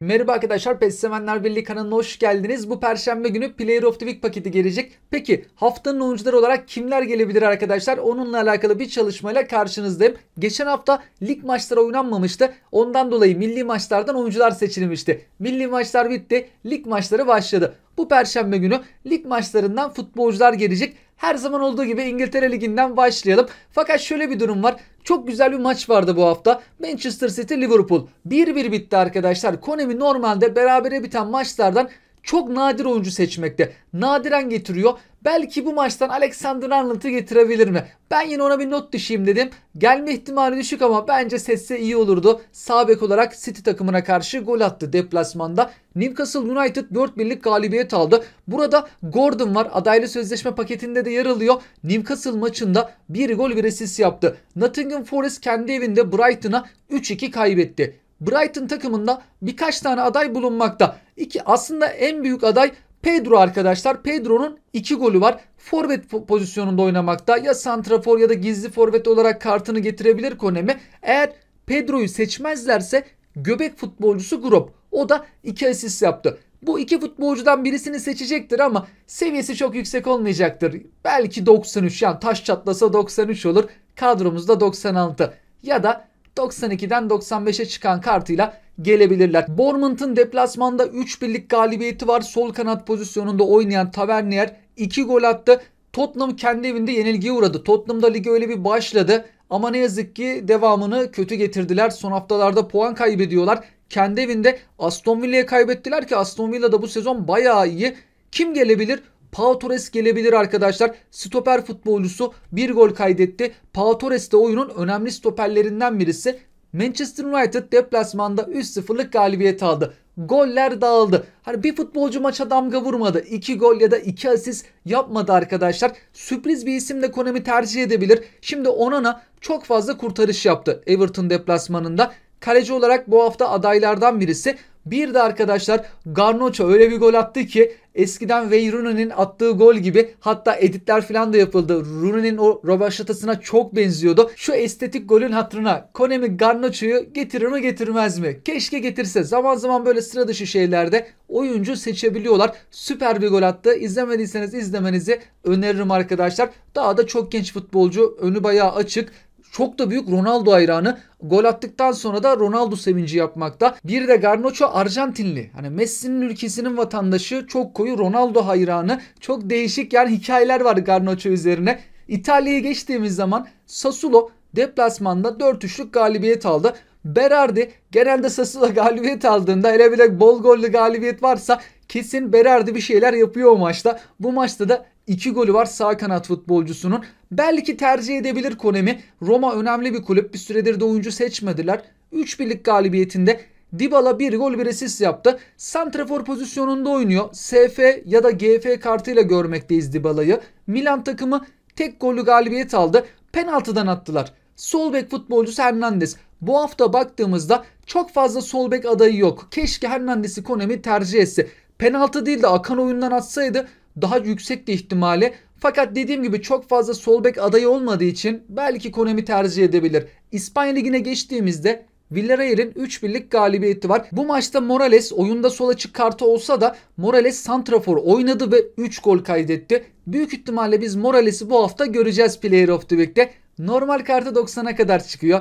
Merhaba arkadaşlar, PES Sevenler Birliği kanalına hoş geldiniz. Bu perşembe günü Player of the Week paketi gelecek. Peki haftanın oyuncuları olarak kimler gelebilir arkadaşlar? Onunla alakalı bir çalışmayla karşınızdayım. Geçen hafta lig maçları oynanmamıştı. Ondan dolayı milli maçlardan oyuncular seçilmişti. Milli maçlar bitti, lig maçları başladı. Bu perşembe günü lig maçlarından futbolcular gelecek. Her zaman olduğu gibi İngiltere Ligi'nden başlayalım. Fakat şöyle bir durum var. Çok güzel bir maç vardı bu hafta. Manchester City Liverpool 1-1 bitti arkadaşlar. Konemi normalde berabere biten maçlardan çok nadir oyuncu seçmekte. Nadiren getiriyor. Belki bu maçtan Alexander Arnold'ı getirebilir mi? Ben yine ona bir not düşeyim dedim. Gelme ihtimali düşük ama bence sesse iyi olurdu. Sabek olarak City takımına karşı gol attı deplasmanda. Newcastle United 4 birlik galibiyet aldı. Burada Gordon var. Adaylı sözleşme paketinde de yer alıyor. Newcastle maçında bir gol bir asist yaptı. Nottingham Forest kendi evinde Brighton'a 3-2 kaybetti. Brighton takımında birkaç tane aday bulunmakta. İki, aslında en büyük aday Pedro arkadaşlar. Pedro'nun iki golü var. Forvet pozisyonunda oynamakta. Ya santrafor ya da gizli forvet olarak kartını getirebilir Konemi. Eğer Pedro'yu seçmezlerse göbek futbolcusu Grop. O da iki asist yaptı. Bu iki futbolcudan birisini seçecektir ama seviyesi çok yüksek olmayacaktır. Belki 93 yani taş çatlasa 93 olur. Kadromuzda 96 ya da 92'den 95'e çıkan kartıyla gelebilirler. Bournemouth'un deplasmanda 3 birlik galibiyeti var. Sol kanat pozisyonunda oynayan Tavernier 2 gol attı. Tottenham kendi evinde yenilgiye uğradı. Tottenham'da ligi öyle bir başladı. Ama ne yazık ki devamını kötü getirdiler. Son haftalarda puan kaybediyorlar. Kendi evinde Aston Villa'ya kaybettiler ki Aston Villa da bu sezon bayağı iyi. Kim gelebilir? Pau Torres gelebilir arkadaşlar. Stoper futbolcusu bir gol kaydetti. Pau Torres de oyunun önemli stoperlerinden birisi. Manchester United deplasmanda 3-0'lık galibiyet aldı. Goller dağıldı. Hani bir futbolcu maça damga vurmadı. 2 gol ya da 2 asist yapmadı arkadaşlar. Sürpriz bir isim de Konami tercih edebilir. Şimdi Onana çok fazla kurtarış yaptı Everton deplasmanında. Kaleci olarak bu hafta adaylardan birisi. Bir de arkadaşlar Garnacho öyle bir gol attı ki Eskiden Wayne Rooney'nin attığı gol gibi hatta editler falan da yapıldı. Rooney'nin o robaşlatasına çok benziyordu. Şu estetik golün hatırına Konemi Garnacho'yu getirir mi getirmez mi? Keşke getirse. Zaman zaman böyle sıra dışı şeylerde oyuncu seçebiliyorlar. Süper bir gol attı. İzlemediyseniz izlemenizi öneririm arkadaşlar. Daha da çok genç futbolcu önü bayağı açık. Çok da büyük Ronaldo hayranı. Gol attıktan sonra da Ronaldo sevinci yapmakta. Bir de Garnacho Arjantinli. Hani Messi'nin ülkesinin vatandaşı çok koyu Ronaldo hayranı. Çok değişik yani hikayeler var Garnacho üzerine. İtalya'ya geçtiğimiz zaman Sassuolo deplasmanda 4-3'lük galibiyet aldı. Berardi genelde Sassuolo galibiyet aldığında hele bile bol gollü galibiyet varsa kesin Berardi bir şeyler yapıyor o maçta. Bu maçta da 2 golü var sağ kanat futbolcusunun. Belki tercih edebilir Konemi. Roma önemli bir kulüp. Bir süredir de oyuncu seçmediler. 3 birlik galibiyetinde Dybala 1 gol 1 asist yaptı. Santrafor pozisyonunda oynuyor. SF ya da GF kartıyla görmekteyiz Dybala'yı. Milan takımı tek golü galibiyet aldı. Penaltıdan attılar. Sol bek futbolcusu Hernandez. Bu hafta baktığımızda çok fazla sol bek adayı yok. Keşke Hernandez'i Konemi tercih etse penaltı değil de akan oyundan atsaydı daha yüksekti ihtimali. Fakat dediğim gibi çok fazla sol bek adayı olmadığı için belki Konemi tercih edebilir. İspanya Ligi'ne geçtiğimizde Villarreal'in 3 birlik galibiyeti var. Bu maçta Morales oyunda sola çıkartı olsa da Morales santrafor oynadı ve 3 gol kaydetti. Büyük ihtimalle biz Morales'i bu hafta göreceğiz Player of the Week'te. Normal kartı 90'a kadar çıkıyor.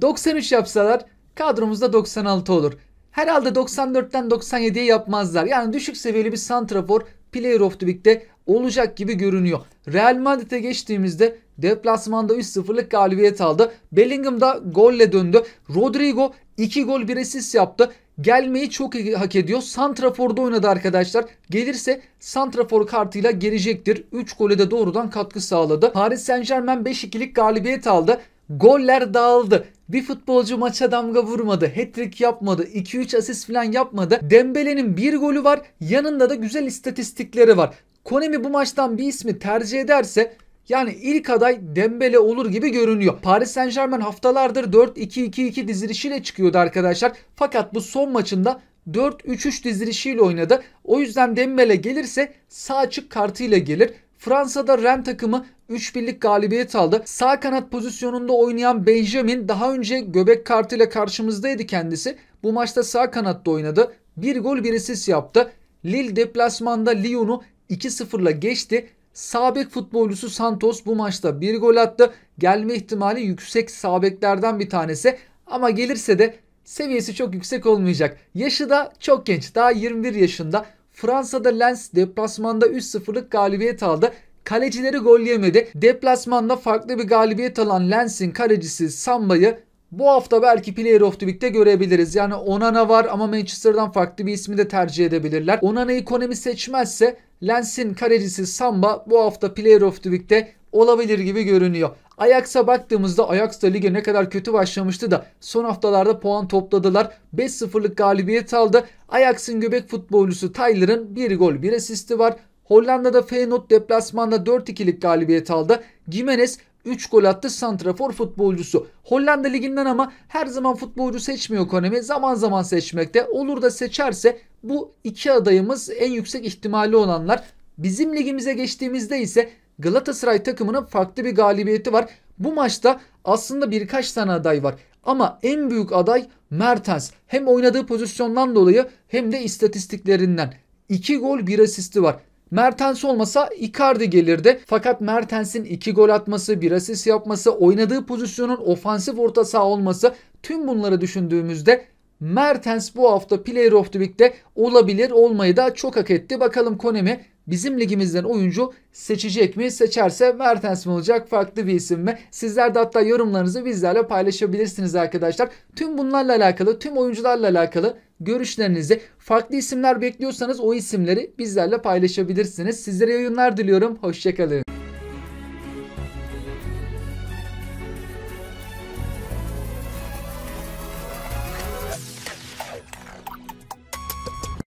93 yapsalar kadromuzda 96 olur. Herhalde 94'ten 97'ye yapmazlar. Yani düşük seviyeli bir santrafor player of Playoff Lig'de olacak gibi görünüyor. Real Madrid'e geçtiğimizde deplasmanda 3-0'lık galibiyet aldı. Bellingham da golle döndü. Rodrigo 2 gol 1 asist yaptı. Gelmeyi çok hak ediyor. Santrafor'da oynadı arkadaşlar. Gelirse Santrafor kartıyla gelecektir. 3 gole de doğrudan katkı sağladı. Paris Saint Germain 5-2'lik galibiyet aldı. Goller dağıldı. Bir futbolcu maça damga vurmadı, hat-trick yapmadı, 2-3 asist falan yapmadı. Dembele'nin bir golü var, yanında da güzel istatistikleri var. Konemi bu maçtan bir ismi tercih ederse yani ilk aday Dembele olur gibi görünüyor. Paris Saint Germain haftalardır 4-2-2-2 dizilişiyle çıkıyordu arkadaşlar. Fakat bu son maçında 4-3-3 dizilişiyle oynadı. O yüzden Dembele gelirse sağ açık kartıyla gelir. Fransa'da Ren takımı 3-1'lik galibiyet aldı. Sağ kanat pozisyonunda oynayan Benjamin daha önce göbek kartıyla karşımızdaydı kendisi. Bu maçta sağ kanatta oynadı. Bir gol bir asist yaptı. Lille deplasmanda Lyon'u 2-0'la geçti. Sabek futbolcusu Santos bu maçta bir gol attı. Gelme ihtimali yüksek sabeklerden bir tanesi. Ama gelirse de seviyesi çok yüksek olmayacak. Yaşı da çok genç. Daha 21 yaşında. Fransa'da Lens deplasmanda 3-0'lık galibiyet aldı. Kalecileri gol yemedi. Deplasmanda farklı bir galibiyet alan Lens'in kalecisi Samba'yı bu hafta belki Player of the Week'te görebiliriz. Yani Onana var ama Manchester'dan farklı bir ismi de tercih edebilirler. Onana'yı ekonomi seçmezse Lens'in kalecisi Samba bu hafta Player of the Week'te olabilir gibi görünüyor. Ajax'a baktığımızda Ajax da lige ne kadar kötü başlamıştı da son haftalarda puan topladılar. 5-0'lık galibiyet aldı. Ajax'ın göbek futbolcusu Tyler'ın 1 gol 1 asisti var. Hollanda'da Feyenoord deplasmanda 4-2'lik galibiyet aldı. Gimenez 3 gol attı santrafor futbolcusu. Hollanda liginden ama her zaman futbolcu seçmiyor Konemi. Zaman zaman seçmekte. Olur da seçerse bu iki adayımız en yüksek ihtimali olanlar. Bizim ligimize geçtiğimizde ise Galatasaray takımının farklı bir galibiyeti var. Bu maçta aslında birkaç tane aday var. Ama en büyük aday Mertens. Hem oynadığı pozisyondan dolayı hem de istatistiklerinden. 2 gol 1 asisti var. Mertens olmasa Icardi gelirdi. Fakat Mertens'in 2 gol atması, 1 asist yapması, oynadığı pozisyonun ofansif orta saha olması tüm bunları düşündüğümüzde Mertens bu hafta Player of the Week'te olabilir olmayı da çok hak etti. Bakalım Konemi bizim ligimizden oyuncu seçecek mi? Seçerse Mertens mi olacak? Farklı bir isim mi? Sizler de hatta yorumlarınızı bizlerle paylaşabilirsiniz arkadaşlar. Tüm bunlarla alakalı, tüm oyuncularla alakalı görüşlerinizi, farklı isimler bekliyorsanız o isimleri bizlerle paylaşabilirsiniz. Sizlere yayınlar diliyorum. Hoşçakalın.